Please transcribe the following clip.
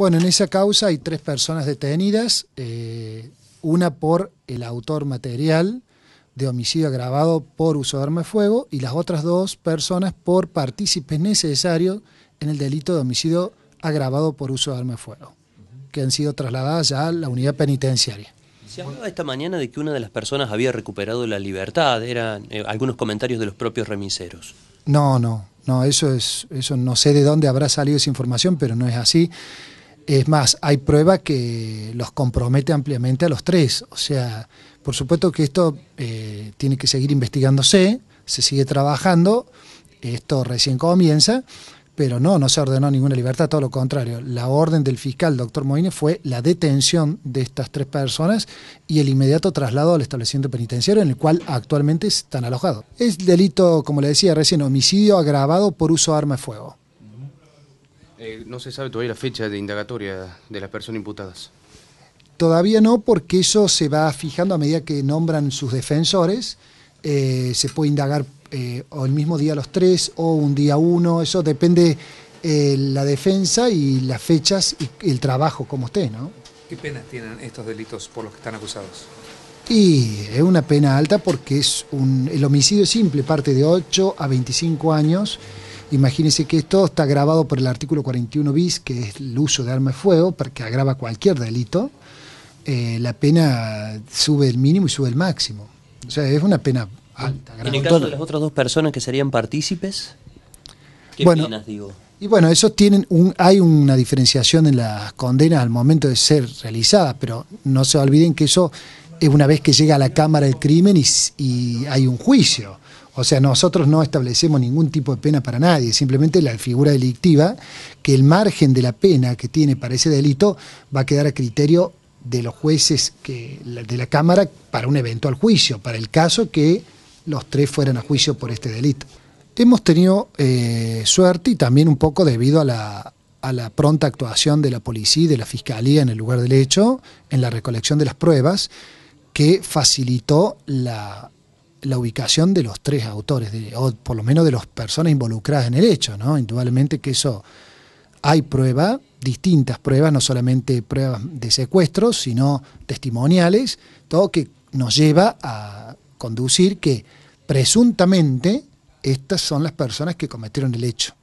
Bueno, en esa causa hay tres personas detenidas, eh, una por el autor material de homicidio agravado por uso de arma de fuego y las otras dos personas por partícipes necesarios en el delito de homicidio agravado por uso de arma de fuego, que han sido trasladadas ya a la unidad penitenciaria. Se hablaba esta mañana de que una de las personas había recuperado la libertad, eran eh, algunos comentarios de los propios remiseros. No, no, no, eso es, eso no sé de dónde habrá salido esa información, pero no es así. Es más, hay prueba que los compromete ampliamente a los tres. O sea, por supuesto que esto eh, tiene que seguir investigándose, se sigue trabajando, esto recién comienza, pero no, no se ordenó ninguna libertad, todo lo contrario. La orden del fiscal, doctor Moine, fue la detención de estas tres personas y el inmediato traslado al establecimiento penitenciario en el cual actualmente están alojados. Es delito, como le decía recién, homicidio agravado por uso de arma de fuego. Eh, no se sabe todavía la fecha de indagatoria de las personas imputadas. Todavía no, porque eso se va fijando a medida que nombran sus defensores. Eh, se puede indagar eh, o el mismo día los tres o un día uno, eso depende de la defensa y las fechas y el trabajo como esté, ¿no? ¿Qué penas tienen estos delitos por los que están acusados? Y es una pena alta porque es un, el homicidio simple, parte de 8 a 25 años. Imagínense que esto está grabado por el artículo 41 bis, que es el uso de arma de fuego, porque agrava cualquier delito. Eh, la pena sube el mínimo y sube el máximo. O sea, es una pena alta. ¿Y ¿En el caso de las otras dos personas que serían partícipes? ¿Qué penas, digo? Y bueno, esos tienen un, hay una diferenciación en las condenas al momento de ser realizadas, pero no se olviden que eso es una vez que llega a la Cámara el crimen y hay un juicio. O sea, nosotros no establecemos ningún tipo de pena para nadie, simplemente la figura delictiva, que el margen de la pena que tiene para ese delito va a quedar a criterio de los jueces que, de la Cámara para un eventual juicio, para el caso que los tres fueran a juicio por este delito. Hemos tenido eh, suerte y también un poco debido a la, a la pronta actuación de la policía y de la fiscalía en el lugar del hecho, en la recolección de las pruebas, que facilitó la, la ubicación de los tres autores, de, o por lo menos de las personas involucradas en el hecho, ¿no? Indudablemente que eso hay prueba, distintas pruebas, no solamente pruebas de secuestros, sino testimoniales, todo que nos lleva a conducir que presuntamente estas son las personas que cometieron el hecho.